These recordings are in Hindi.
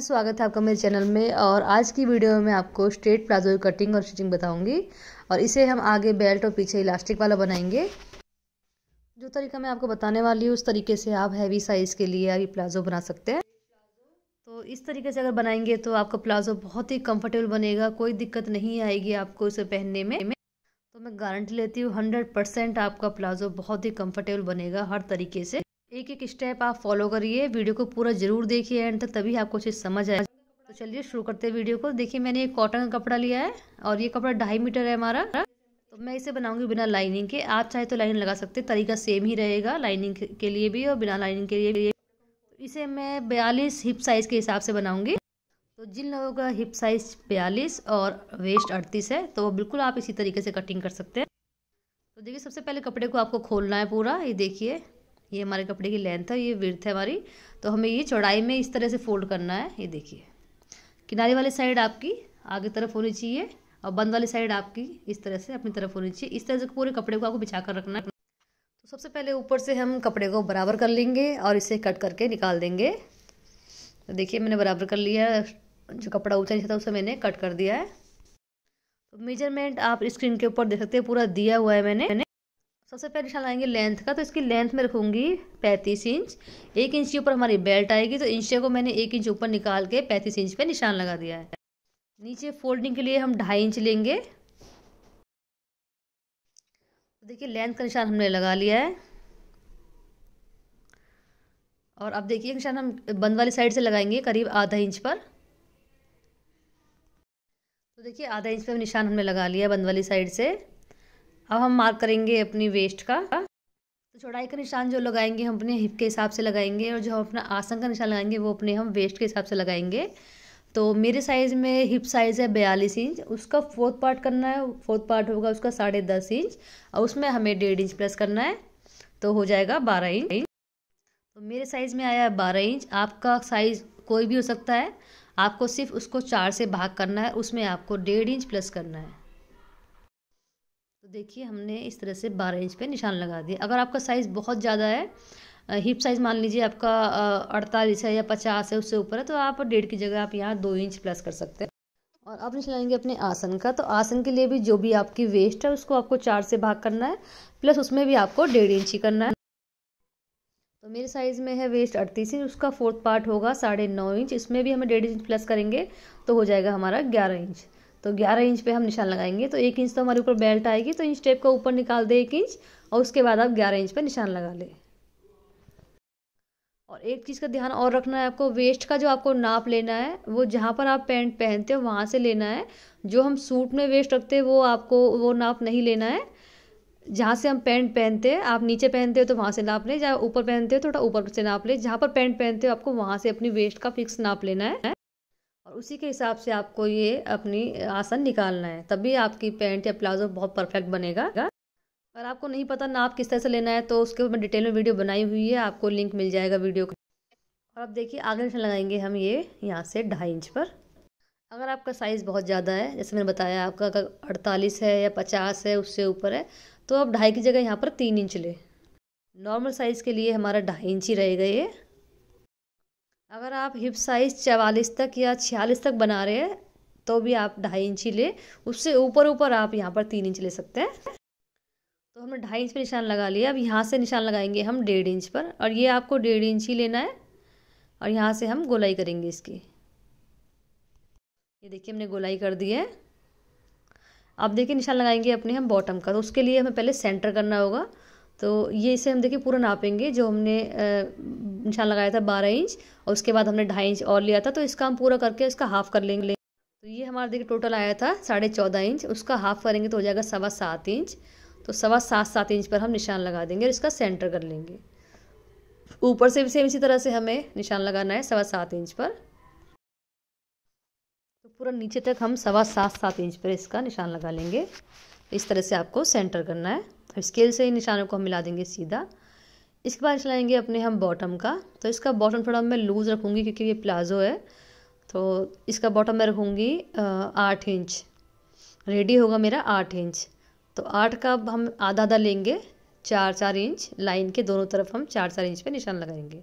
फ्रेंड्स स्वागत है आपका मेरे चैनल में और आज की वीडियो में आपको स्ट्रेट प्लाजो कटिंग और स्टिचिंग बताऊंगी और इसे हम आगे बेल्ट और पीछे इलास्टिक वाला बनाएंगे जो तरीका मैं आपको बताने वाली हूँ उस तरीके से आप हैवी साइज़ के लिए ये प्लाजो बना सकते हैं तो इस तरीके से अगर बनाएंगे तो आपका प्लाजो बहुत ही कम्फर्टेबल बनेगा कोई दिक्कत नहीं आएगी आपको इसे पहनने में तो मैं गारंटी लेती हूँ हंड्रेड आपका प्लाजो बहुत ही कम्फर्टेबल बनेगा हर तरीके से एक एक स्टेप आप फॉलो करिए वीडियो को पूरा ज़रूर देखिए एंड तक तभी आपको चीज़ समझ आए तो चलिए शुरू करते हैं वीडियो को देखिए मैंने एक कॉटन का कपड़ा लिया है और ये कपड़ा ढाई मीटर है हमारा तो मैं इसे बनाऊंगी बिना लाइनिंग के आप चाहे तो लाइनिंग लगा सकते तरीका सेम ही रहेगा लाइनिंग के लिए भी और बिना लाइनिंग के लिए भी तो इसे मैं बयालीस हिप साइज़ के हिसाब से बनाऊंगी तो जिन लोगों का हिप साइज़ बयालीस और वेस्ट अड़तीस है तो बिल्कुल आप इसी तरीके से कटिंग कर सकते हैं तो देखिए सबसे पहले कपड़े को आपको खोलना है पूरा ये देखिए ये हमारे कपड़े की लेंथ है ये विर्थ है हमारी तो हमें ये चौड़ाई में इस तरह से फोल्ड करना है ये देखिए किनारे वाली साइड आपकी आगे तरफ होनी चाहिए और बंद वाली साइड आपकी इस तरह से अपनी तरफ होनी चाहिए इस तरह से पूरे कपड़े को आपको बिछा कर रखना है तो सबसे पहले ऊपर से हम कपड़े को बराबर कर लेंगे और इसे कट करके निकाल देंगे तो देखिए मैंने बराबर कर लिया जो कपड़ा ऊँचा नीचा था उसे मैंने कट कर दिया है मेजरमेंट तो आप स्क्रीन के ऊपर देख सकते हैं पूरा दिया हुआ है मैंने मैंने सबसे पहले निशान लेंथ का तो इसकी लेंथ में रखूंगी पैंतीस इंच एक इंच के ऊपर हमारी बेल्ट आएगी तो इंचे को मैंने एक इंच ऊपर निकाल के पैंतीस इंच पे निशान लगा दिया है नीचे फोल्डिंग के लिए हम ढाई इंच लेंगे तो देखिए लेंथ का निशान हमने लगा लिया है और अब देखिए निशान हम बंद वाली साइड से लगाएंगे करीब आधा इंच पर तो देखिए आधा इंच पर निशान हमने लगा लिया बंद वाली साइड से अब हम मार्क करेंगे अपनी वेस्ट का तो चौड़ाई का निशान जो लगाएंगे हम अपने हिप के हिसाब से लगाएंगे और जो हम अपना आसन का निशान लगाएंगे वो अपने हम वेस्ट के हिसाब से लगाएंगे तो मेरे साइज़ में हिप साइज़ है बयालीस इंच उसका फोर्थ पार्ट करना है फोर्थ पार्ट होगा उसका साढ़े दस इंच और उसमें हमें डेढ़ इंच प्लस करना है तो हो जाएगा बारह इंच तो मेरे साइज़ में आया है बारह इंच आपका साइज़ कोई भी हो सकता है आपको सिर्फ उसको चार से भाग करना है उसमें आपको डेढ़ इंच प्लस करना है देखिए हमने इस तरह से बारह इंच पे निशान लगा दिया अगर आपका साइज़ बहुत ज़्यादा है हिप साइज़ मान लीजिए आपका अड़तालीस है या पचास है उससे ऊपर है तो आप डेढ़ की जगह आप यहाँ दो इंच प्लस कर सकते हैं और अब निकलाएंगे अपने आसन का तो आसन के लिए भी जो भी आपकी वेस्ट है उसको आपको चार से भाग करना है प्लस उसमें भी आपको डेढ़ इंच ही करना है तो मेरे साइज़ में है वेस्ट अड़तीस इंच उसका फोर्थ पार्ट होगा साढ़े नौ इंच इसमें भी हमें डेढ़ इंच प्लस करेंगे तो हो जाएगा हमारा ग्यारह इंच तो ग्यारह इंच पे हम निशान लगाएंगे तो एक इंच तो हमारे ऊपर बेल्ट आएगी तो इंच टेप का ऊपर निकाल दें एक इंच और उसके बाद आप ग्यारह इंच पे निशान लगा लें और एक चीज़ का ध्यान और रखना है आपको वेस्ट का जो आपको नाप लेना है वो जहाँ पर आप पैंट पहनते हो वहाँ से लेना है जो हम सूट में वेस्ट रखते हैं वो आपको वो नाप नहीं लेना है जहाँ से हम पैंट पहनते हैं आप नीचे पहनते हो तो वहाँ से नाप लें जहाँ ऊपर पहनते हो तो थोड़ा ऊपर से नाप लें जहाँ पर पैंट पहनते हो आपको वहाँ से अपनी वेस्ट का फिक्स नाप लेना है और उसी के हिसाब से आपको ये अपनी आसन निकालना है तभी आपकी पैंट या प्लाजो बहुत परफेक्ट बनेगा अगर आपको नहीं पता नाप किस तरह से लेना है तो उसके ऊपर डिटेल में वीडियो बनाई हुई है आपको लिंक मिल जाएगा वीडियो का और अब देखिए आगे निशान लगाएंगे हम ये यहाँ से ढाई इंच पर अगर आपका साइज़ बहुत ज़्यादा है जैसे मैंने बताया आपका अगर अड़तालीस है या पचास है उससे ऊपर है तो आप ढाई की जगह यहाँ पर तीन इंच लें नॉर्मल साइज़ के लिए हमारा ढाई इंच ही रहेगा ये अगर आप हिप साइज़ चवालीस तक या छियालीस तक बना रहे हैं तो भी आप ढाई इंची ले उससे ऊपर ऊपर आप यहाँ पर तीन इंच ले सकते हैं तो हमने ढाई इंच पर निशान लगा लिया अब यहाँ से निशान लगाएंगे हम डेढ़ इंच पर और ये आपको डेढ़ इंच ही लेना है और यहाँ से हम गोलाई करेंगे इसकी ये देखिए हमने गोलाई कर दी है अब देखिए निशान लगाएंगे अपने हम बॉटम का तो उसके लिए हमें पहले सेंटर करना होगा तो ये इसे हम देखिए पूरा नापेंगे जो हमने निशान लगाया था बारह इंच और उसके बाद हमने ढाई इंच और लिया था तो इसका हम पूरा करके इसका हाफ़ कर लेंगे तो ये हमारा देखिए टोटल आया था साढ़े चौदह इंच उसका हाफ़ करेंगे तो हो जाएगा सवा सात इंच तो सवा सात सात इंच पर हम निशान लगा देंगे और इसका सेंटर कर लेंगे ऊपर से भी सेम इसी तरह से हमें निशान लगाना है सवा सात इंच पर तो पूरा नीचे तक हम सवा सात सात इंच पर इसका निशान लगा लेंगे इस तरह से आपको सेंटर करना है स्केल तो से ही निशानों को हम मिला देंगे सीधा इसके बाद चलाएंगे अपने हम बॉटम का तो इसका बॉटम थोड़ा मैं लूज़ रखूँगी क्योंकि ये प्लाजो है तो इसका बॉटम मैं रखूँगी आठ इंच रेडी होगा मेरा आठ इंच तो आठ का अब हम आधा आधा लेंगे चार चार इंच लाइन के दोनों तरफ हम चार चार इंच पे निशान लगाएंगे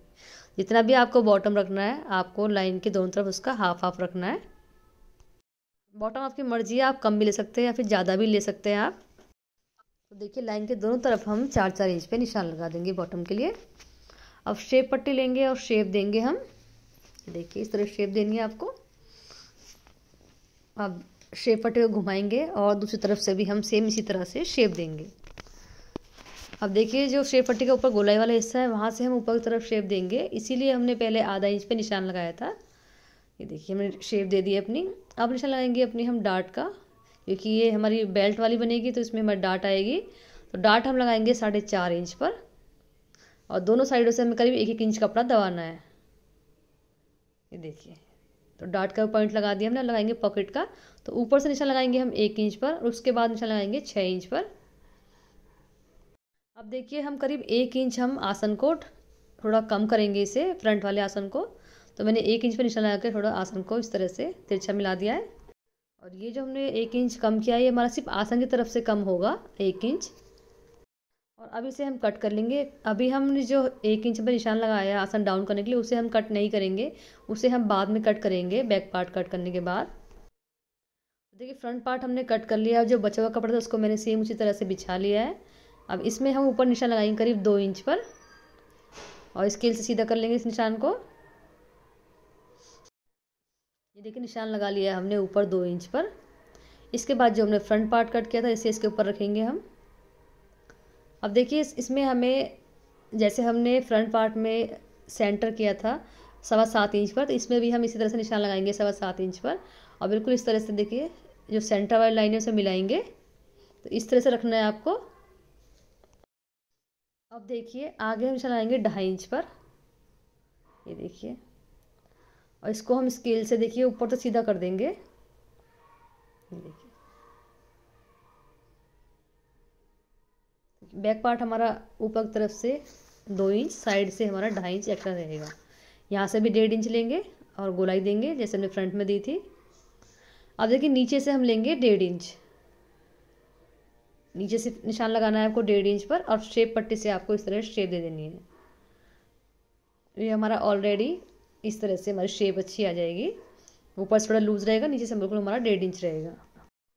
जितना भी आपको बॉटम रखना है आपको लाइन के दोनों तरफ उसका हाफ हाफ रखना है बॉटम आपकी मर्जी है आप कम भी ले सकते हैं या फिर ज़्यादा भी ले सकते हैं आप तो देखिए लाइन के दोनों तरफ हम चार चार इंच पे निशान लगा देंगे बॉटम के लिए अब शेप पट्टी लेंगे और शेप देंगे हम देखिए इस तरह शेप देनी है आपको अब शेप पट्टी को घुमाएंगे और दूसरी तरफ से भी हम सेम इसी तरह से शेप देंगे अब देखिए जो शेप पट्टी का ऊपर गोलाई वाला हिस्सा है वहाँ से हम ऊपर की तरफ शेप देंगे इसीलिए हमने पहले आधा इंच पे निशान लगाया था ये देखिए हमने शेप दे दी अपनी अब निशान लगाएंगे अपनी हम डार्ट का क्योंकि ये हमारी बेल्ट वाली बनेगी तो इसमें हमारी डाट आएगी तो डाट हम लगाएंगे साढ़े चार इंच पर और दोनों साइडों से हमें करीब एक एक इंच कपड़ा दबाना है ये देखिए तो डाट का पॉइंट लगा दिया हमने लगाएंगे पॉकेट का तो ऊपर से निशान लगाएंगे हम एक इंच पर और उसके बाद निशान लगाएंगे छः इंच पर अब देखिए हम करीब एक इंच हम आसन को थोड़ा कम करेंगे इसे फ्रंट वाले आसन को तो मैंने एक इंच पर निशान लगा कर थोड़ा आसन को इस तरह से तिरछा मिला दिया है और ये जो हमने एक इंच कम किया ये हमारा सिर्फ आसन की तरफ से कम होगा एक इंच और अब इसे हम कट कर लेंगे अभी हमने जो एक इंच पर निशान लगाया आसन डाउन करने के लिए उसे हम कट नहीं करेंगे उसे हम बाद में कट करेंगे बैक पार्ट कट करने के बाद देखिए फ्रंट पार्ट हमने कट कर लिया जो बचा हुआ कपड़ा था उसको मैंने सेम उसी तरह से बिछा लिया है अब इसमें हम ऊपर निशान लगाएंगे करीब दो इंच पर और स्केल से सीधा कर लेंगे इस निशान को ये देखिए निशान लगा लिया है हमने ऊपर दो इंच पर इसके बाद जो हमने फ्रंट पार्ट कट किया था इसे इसके ऊपर रखेंगे हम अब देखिए इस, इसमें हमें जैसे हमने फ्रंट पार्ट में सेंटर किया था सवा सात इंच पर तो इसमें भी हम इसी तरह से निशान लगाएंगे सवा सात इंच पर और बिल्कुल इस तरह से देखिए जो सेंटर वाली लाइन है उसे मिलाएंगे तो इस तरह से रखना है आपको अब देखिए आगे हम निशान लगाएंगे ढाई इंच पर ये देखिए और इसको हम स्केल से देखिए ऊपर तो सीधा कर देंगे देखिए बैक पार्ट हमारा ऊपर की तरफ से दो इंच साइड से हमारा ढाई इंच एक्स्ट्रा रहेगा यहाँ से भी डेढ़ इंच लेंगे और गोलाई देंगे जैसे हमने फ्रंट में दी थी अब देखिए नीचे से हम लेंगे डेढ़ इंच नीचे से निशान लगाना है आपको डेढ़ इंच पर और शेप पट्टी से आपको इस तरह शेप दे देनी है ये हमारा ऑलरेडी इस तरह से हमारी शेप अच्छी आ जाएगी ऊपर से थोड़ा लूज रहेगा नीचे से बिल्कुल हमारा डेढ़ इंच रहेगा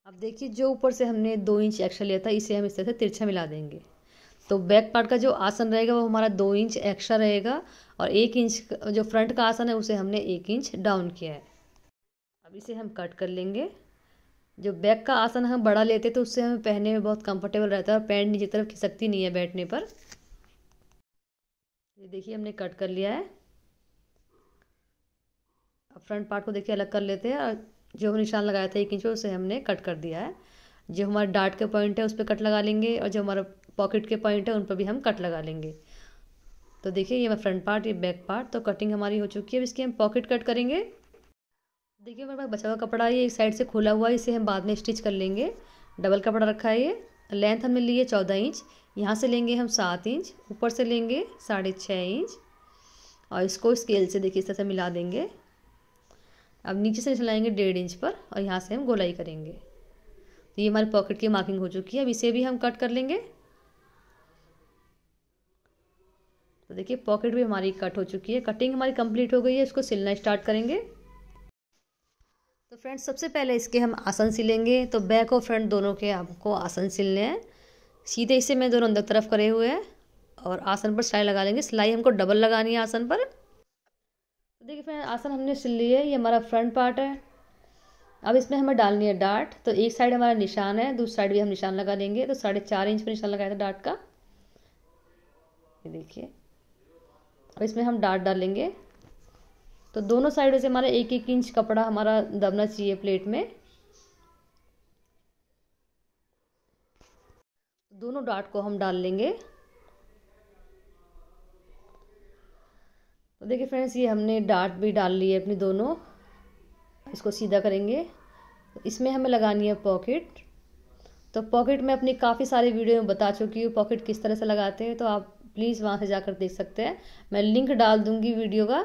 अब देखिए जो ऊपर से हमने दो इंच एक्स्ट्रा लिया था इसे हम इस तरह से तिरछा मिला देंगे तो बैक पार्ट का जो आसन रहेगा वो हमारा दो इंच एक्स्ट्रा रहेगा और एक इंच जो फ्रंट का आसन है उसे हमने एक इंच डाउन किया है अब इसे हम कट कर लेंगे जो बैक का आसन हम बड़ा लेते तो उससे हमें पहनने में बहुत कंफर्टेबल रहता है और पैंट नीचे तरफ खिसकती नहीं है बैठने पर ये देखिए हमने कट कर लिया है फ्रंट पार्ट को देखिए अलग कर लेते हैं और जो निशान लगाया था एक इंच उसे हमने कट कर दिया है जो हमारे डार्ट के पॉइंट है उस पर कट लगा लेंगे और जो हमारा पॉकेट के पॉइंट है उन पर भी हम कट लगा लेंगे तो देखिए ये हमारा फ्रंट पार्ट ये बैक पार्ट तो कटिंग हमारी हो चुकी है अब इसकी हम पॉकेट कट करेंगे देखिए हमारे पास बचा हुआ कपड़ा ये एक साइड से खुला हुआ है इसे हम बाद में स्टिच कर लेंगे डबल कपड़ा रखा है ये लेंथ हमने ली है चौदह इंच यहाँ से लेंगे हम सात इंच ऊपर से लेंगे साढ़े छः इंच और इसको स्केल से देखिए इस तरह से मिला देंगे अब नीचे से चलाएंगे डेढ़ इंच पर और यहाँ से हम गोलाई करेंगे तो ये हमारे पॉकेट की मार्किंग हो चुकी है अब इसे भी हम कट कर लेंगे तो देखिए पॉकेट भी हमारी कट हो चुकी है कटिंग हमारी कंप्लीट हो गई है इसको सिलना स्टार्ट करेंगे तो फ्रेंड्स सबसे पहले इसके हम आसन सिलेंगे तो बैक और फ्रंट दोनों के आपको आसन सिलने हैं सीधे इसे मैं दोनों अंदर तरफ करे हुए हैं और आसन पर सिलाई लगा लेंगे सिलाई हमको डबल लगानी है आसन पर देखिए फ्रेंड आसन हमने सिल लिए ये हमारा फ्रंट पार्ट है अब इसमें हमें डालनी है डार्ट तो एक साइड हमारा निशान है दूसरी साइड भी हम निशान लगा देंगे तो साढ़े चार इंच पर निशान लगाया था डार्ट का ये देखिए अब इसमें हम डार्ट डालेंगे तो दोनों साइडों से हमारा एक एक इंच कपड़ा हमारा दबना चाहिए प्लेट में दोनों डाट को हम डाल लेंगे देखिए फ्रेंड्स ये हमने डाट भी डाल ली है अपनी दोनों इसको सीधा करेंगे इसमें हमें लगानी है पॉकेट तो पॉकेट में अपनी काफ़ी सारी वीडियो में बता चुकी हूँ पॉकेट किस तरह से लगाते हैं तो आप प्लीज़ वहाँ से जाकर देख सकते हैं मैं लिंक डाल दूँगी वीडियो का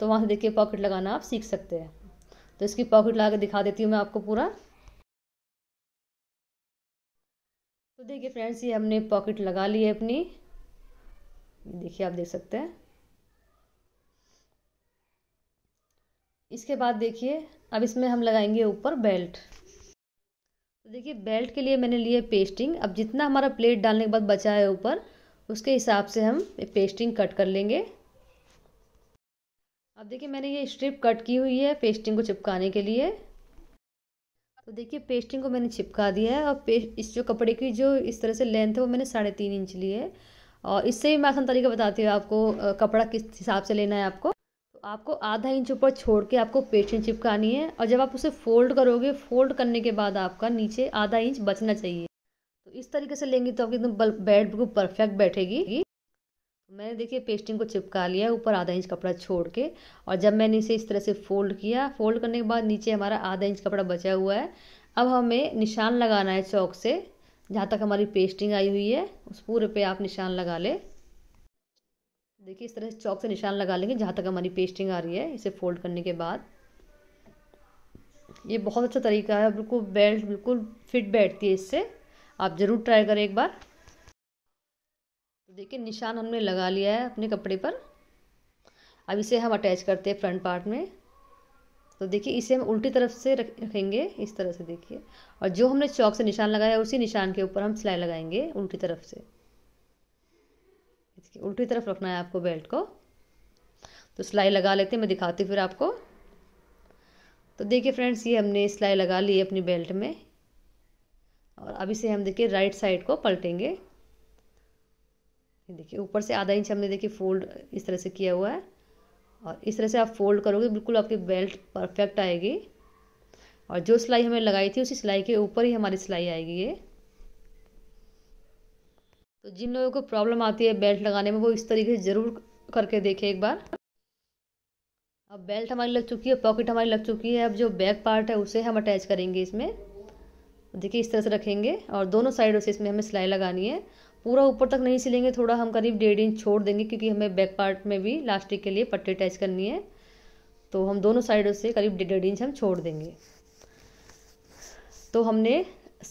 तो वहाँ से देख के पॉकेट लगाना आप सीख सकते हैं तो इसकी पॉकेट लगा कर दिखा देती हूँ मैं आपको पूरा तो देखिए फ्रेंड्स ये हमने पॉकेट लगा ली है अपनी देखिए आप देख सकते हैं इसके बाद देखिए अब इसमें हम लगाएंगे ऊपर बेल्ट तो देखिए बेल्ट के लिए मैंने लिए पेस्टिंग अब जितना हमारा प्लेट डालने के बाद बचा है ऊपर उसके हिसाब से हम पेस्टिंग कट कर लेंगे अब देखिए मैंने ये स्ट्रिप कट की हुई है पेस्टिंग को चिपकाने के लिए तो देखिए पेस्टिंग को मैंने चिपका दिया है और इस जो कपड़े की जो इस तरह से लेंथ है वो मैंने साढ़े तीन इंच ली है और इससे भी मैं आसान तरीका बताती हूँ आपको कपड़ा किस हिसाब से लेना है आपको आपको आधा इंच ऊपर छोड़ के आपको पेस्टिंग चिपकानी है और जब आप उसे फोल्ड करोगे फोल्ड करने के बाद आपका नीचे आधा इंच बचना चाहिए तो इस तरीके से लेंगे तो आपकी एकदम बेड बिल्कुल परफेक्ट बैठेगी मैंने देखिए पेस्टिंग को चिपका लिया ऊपर आधा इंच कपड़ा छोड़ के और जब मैंने इसे इस तरह से फोल्ड किया फोल्ड करने के बाद नीचे हमारा आधा इंच कपड़ा बचा हुआ है अब हमें निशान लगाना है चौक से जहाँ तक हमारी पेस्टिंग आई हुई है उस पूरे पे आप निशान लगा ले देखिए इस तरह से चौक से निशान लगा लेंगे जहाँ तक हमारी पेस्टिंग आ रही है इसे फोल्ड करने के बाद ये बहुत अच्छा तरीका है बिल्कुल बेल्ट बिल्कुल फिट बैठती है इससे आप ज़रूर ट्राई करें एक बार तो देखिए निशान हमने लगा लिया है अपने कपड़े पर अब इसे हम अटैच करते हैं फ्रंट पार्ट में तो देखिए इसे हम उल्टी तरफ से रखेंगे इस तरह से देखिए और जो हमने चौक से निशान लगाया उसी निशान के ऊपर हम सिलाई लगाएंगे उल्टी तरफ से इसकी उल्टी तरफ रखना है आपको बेल्ट को तो सिलाई लगा लेते हैं मैं दिखाती हूँ फिर आपको तो देखिए फ्रेंड्स ये हमने सिलाई लगा ली है अपनी बेल्ट में और अब इसे हम देखिए राइट साइड को पलटेंगे देखिए ऊपर से आधा इंच हमने देखिए फोल्ड इस तरह से किया हुआ है और इस तरह से आप फोल्ड करोगे बिल्कुल आपकी बेल्ट परफेक्ट आएगी और जो सिलाई हमें लगाई थी उसी सिलाई के ऊपर ही हमारी सिलाई आएगी ये तो जिन लोगों को प्रॉब्लम आती है बेल्ट लगाने में वो इस तरीके से ज़रूर करके देखें एक बार अब बेल्ट हमारी लग चुकी है पॉकेट हमारी लग चुकी है अब जो बैक पार्ट है उसे हम अटैच करेंगे इसमें देखिए इस तरह से रखेंगे और दोनों साइडों से इसमें हमें सिलाई लगानी है पूरा ऊपर तक नहीं सिलेंगे थोड़ा हम करीब डेढ़ इंच छोड़ देंगे क्योंकि हमें बैक पार्ट में भी लास्टिक के लिए पट्टी अटैच करनी है तो हम दोनों साइडों से करीब डेढ़ इंच हम छोड़ देंगे तो हमने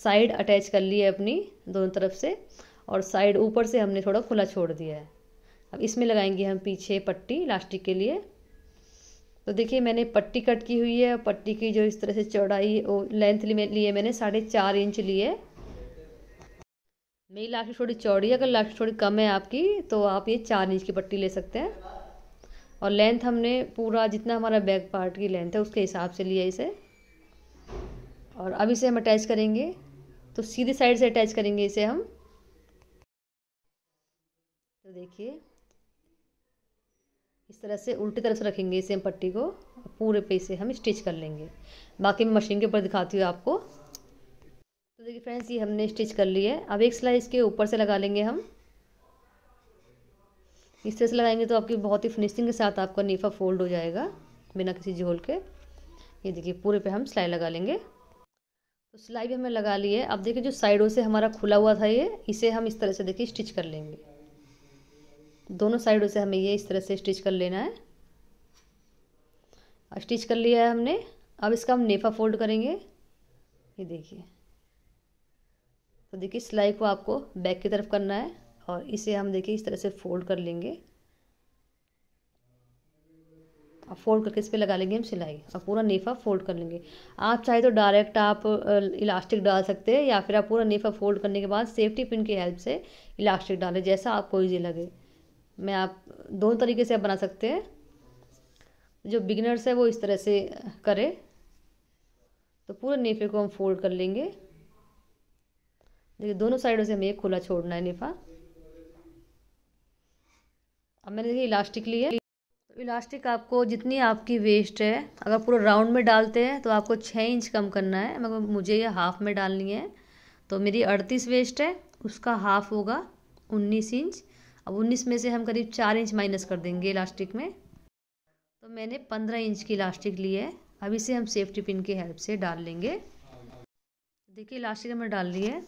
साइड अटैच कर ली है अपनी दोनों तरफ से और साइड ऊपर से हमने थोड़ा खुला छोड़ दिया है अब इसमें लगाएंगे हम पीछे पट्टी लास्टिक के लिए तो देखिए मैंने पट्टी कट की हुई है और पट्टी की जो इस तरह से चौड़ाई और लेंथ लिए मैंने साढ़े चार इंच लिए मेरी लास्ट थोड़ी चौड़ी है अगर लास्ट थोड़ी कम है आपकी तो आप ये चार इंच की पट्टी ले सकते हैं और लेंथ हमने पूरा जितना हमारा बैक पार्ट की लेंथ है उसके हिसाब से लिया इसे और अब इसे हम अटैच करेंगे तो सीधी साइड से अटैच करेंगे इसे हम देखिए इस तरह से उल्टी तरह से रखेंगे इसे हम पट्टी को पूरे पे इसे हम स्टिच कर लेंगे बाकी मैं मशीन के ऊपर दिखाती हूँ आपको तो देखिए फ्रेंड्स ये हमने स्टिच कर ली है अब एक सिलाई इसके ऊपर से लगा लेंगे हम इस तरह से लगाएंगे तो आपकी बहुत ही फिनिशिंग के साथ आपका नीफा फोल्ड हो जाएगा बिना किसी झोल के ये देखिए पूरे पे हम सिलाई लगा लेंगे तो सिलाई भी हमें लगा ली है अब देखिए जो साइडों से हमारा खुला हुआ था ये इसे हम इस तरह से देखिए स्टिच कर लेंगे दोनों साइडों से हमें ये इस तरह से स्टिच कर लेना है स्टिच कर लिया है हमने अब इसका हम नेफा फोल्ड करेंगे ये देखिए तो देखिए सिलाई को आपको बैक की तरफ करना है और इसे हम देखिए इस तरह से फोल्ड कर लेंगे अब फोल्ड करके इस पर लगा लेंगे हम सिलाई और पूरा नेफा फोल्ड कर लेंगे आप चाहे तो डायरेक्ट आप इलास्टिक डाल सकते हैं या फिर आप पूरा नेफा फोल्ड करने के बाद सेफ्टी पिन की हेल्प से इलास्टिक डालें जैसा आपको ईजी लगे मैं आप दोनों तरीके से आप बना सकते हैं जो बिगनर्स है वो इस तरह से करे तो पूरे नेफे को हम फोल्ड कर लेंगे देखिए दोनों साइडों से हमें खुला छोड़ना है नेफा अब मैंने देखिए इलास्टिक लिया तो इलास्टिक आपको जितनी आपकी वेस्ट है अगर पूरा राउंड में डालते हैं तो आपको छः इंच कम करना है मगर मुझे ये हाफ में डालनी है तो मेरी अड़तीस वेस्ट है उसका हाफ होगा उन्नीस इंच अब उन्नीस में से हम करीब चार इंच माइनस कर देंगे इलास्टिक में तो मैंने पंद्रह इंच की इलास्टिक ली है अब इसे हम सेफ्टी पिन की हेल्प से डाल लेंगे देखिए इलास्टिक हमने डाल ली है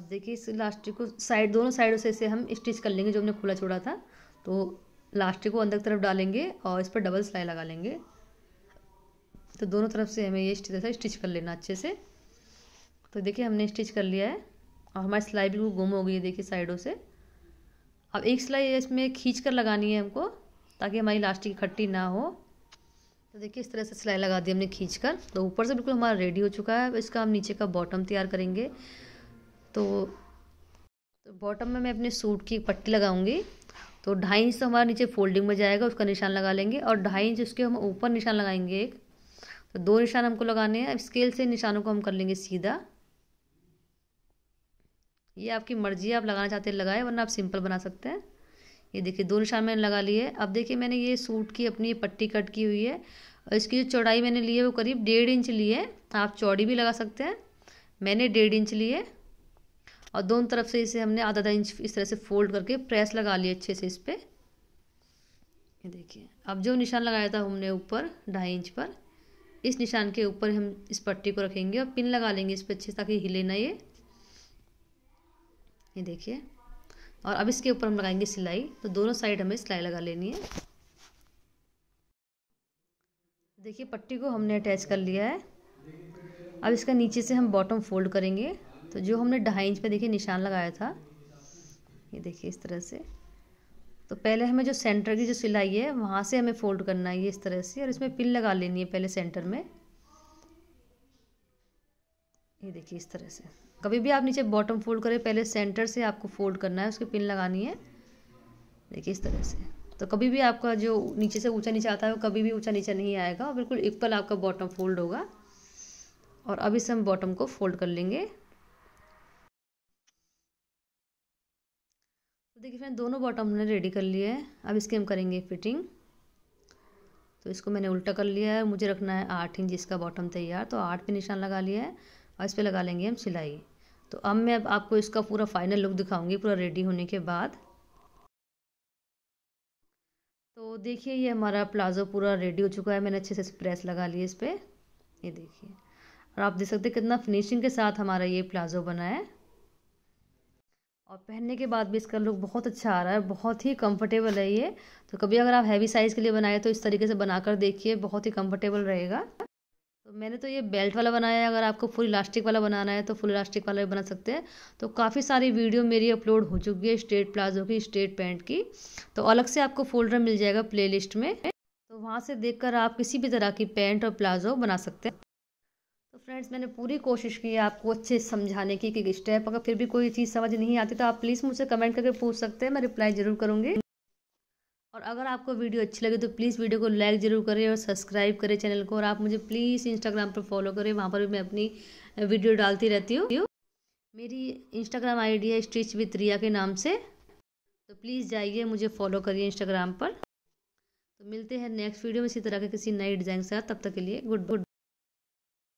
अब देखिए इस इलास्टिक को साइड दोनों साइडों से इसे हम स्टिच कर लेंगे जो हमने खुला छोड़ा था तो इलास्टिक को अंदर की तरफ डालेंगे और इस पर डबल सिलाई लगा लेंगे तो दोनों तरफ से हमें ये स्टिच कर लेना अच्छे से तो देखिए हमने स्टिच कर लिया है और हमारी सिलाई बिल्कुल गुम हो गई है देखिए साइडों से अब एक सिलाई इसमें खींच कर लगानी है हमको ताकि हमारी लास्टिक खट्टी ना हो तो देखिए इस तरह से सिलाई लगा दी हमने खींच कर तो ऊपर से बिल्कुल हमारा रेडी हो चुका है इसका हम नीचे का बॉटम तैयार करेंगे तो तो बॉटम में मैं अपने सूट की पट्टी लगाऊंगी तो ढाई इंच तो हमारा नीचे फोल्डिंग में जाएगा उसका निशान लगा लेंगे और ढाई इंच उसके हम ऊपर निशान लगाएंगे एक तो दो निशान हमको लगाने हैं स्केल से निशानों को हम कर लेंगे सीधा ये आपकी मर्जी है आप लगाना चाहते हैं लगाए वरना आप सिंपल बना सकते हैं ये देखिए दो निशान मैंने लगा लिए अब देखिए मैंने ये सूट की अपनी पट्टी कट की हुई है और इसकी जो चौड़ाई मैंने ली है वो करीब डेढ़ इंच ली है आप चौड़ी भी लगा सकते हैं मैंने डेढ़ इंच ली है और दोनों तरफ से इसे हमने आधा आधा इंच इस तरह से फोल्ड करके प्रेस लगा लिए अच्छे से इस पर ये देखिए अब जो निशान लगाया था हमने ऊपर ढाई इंच पर इस निशान के ऊपर हम इस पट्टी को रखेंगे और पिन लगा लेंगे इस पर अच्छे से ताकि हिले ना ये ये देखिए और अब इसके ऊपर हम लगाएंगे सिलाई तो दोनों साइड हमें सिलाई लगा लेनी है देखिए पट्टी को हमने अटैच कर लिया है अब इसका नीचे से हम बॉटम फोल्ड करेंगे तो जो हमने ढाई इंच पे देखिए निशान लगाया था ये देखिए इस तरह से तो पहले हमें जो सेंटर की जो सिलाई है वहाँ से हमें फोल्ड करना है ये इस तरह से और इसमें पिन लगा लेनी है पहले सेंटर में ये देखिए इस तरह से कभी भी आप नीचे बॉटम फोल्ड करें पहले सेंटर से आपको फोल्ड करना है उसकी पिन लगानी है देखिए इस तरह से तो कभी भी आपका जो नीचे से ऊंचा नीचे आता है वो कभी भी ऊंचा नीचे नहीं आएगा और बिल्कुल इक्वल आपका बॉटम फोल्ड होगा और अभी से हम बॉटम को फोल्ड कर लेंगे तो देखिए फ्रेंड दोनों बॉटम हमने रेडी कर लिए हैं अब इसकी हम करेंगे फिटिंग तो इसको मैंने उल्टा कर लिया है मुझे रखना है आठ इंच इसका बॉटम तैयार तो आठ पे निशान लगा लिया है और इस पर लगा लेंगे हम सिलाई तो अब मैं अब आपको इसका पूरा फाइनल लुक दिखाऊंगी पूरा रेडी होने के बाद तो देखिए ये हमारा प्लाजो पूरा रेडी हो चुका है मैंने अच्छे से प्रेस लगा ली इस पर ये देखिए और आप देख सकते हैं कितना फिनिशिंग के साथ हमारा ये प्लाजो बना है और पहनने के बाद भी इसका लुक बहुत अच्छा आ रहा है बहुत ही कंफर्टेबल है ये तो कभी अगर आप हैवी साइज़ के लिए बनाए तो इस तरीके से बनाकर देखिए बहुत ही कंफर्टेबल रहेगा तो मैंने तो ये बेल्ट वाला बनाया है अगर आपको फुल इलास्टिक वाला बनाना है तो फुल इलास्टिक वाला भी बना सकते हैं तो काफ़ी सारी वीडियो मेरी अपलोड हो चुकी है स्ट्रेट प्लाजो की स्ट्रेट पैंट की तो अलग से आपको फोल्डर मिल जाएगा प्लेलिस्ट में तो वहाँ से देखकर आप किसी भी तरह की पैंट और प्लाजो बना सकते हैं तो फ्रेंड्स मैंने पूरी कोशिश की है आपको अच्छे समझाने की कि स्टेप अगर फिर भी कोई चीज़ समझ नहीं आती तो आप प्लीज़ मुझसे कमेंट करके पूछ सकते हैं मैं रिप्लाई ज़रूर करूँगी और अगर आपको वीडियो अच्छी लगे तो प्लीज़ वीडियो को लाइक ज़रूर करें और सब्सक्राइब करें चैनल को और आप मुझे प्लीज़ इंस्टाग्राम पर फॉलो करें वहाँ पर भी मैं अपनी वीडियो डालती रहती हूँ मेरी इंस्टाग्राम आईडी है स्टिच विथ रिया के नाम से तो प्लीज़ जाइए मुझे फॉलो करिए इंस्टाग्राम पर तो मिलते हैं नेक्स्ट वीडियो में इसी तरह के किसी नए डिज़ाइन के साथ तब तक के लिए गुड गुड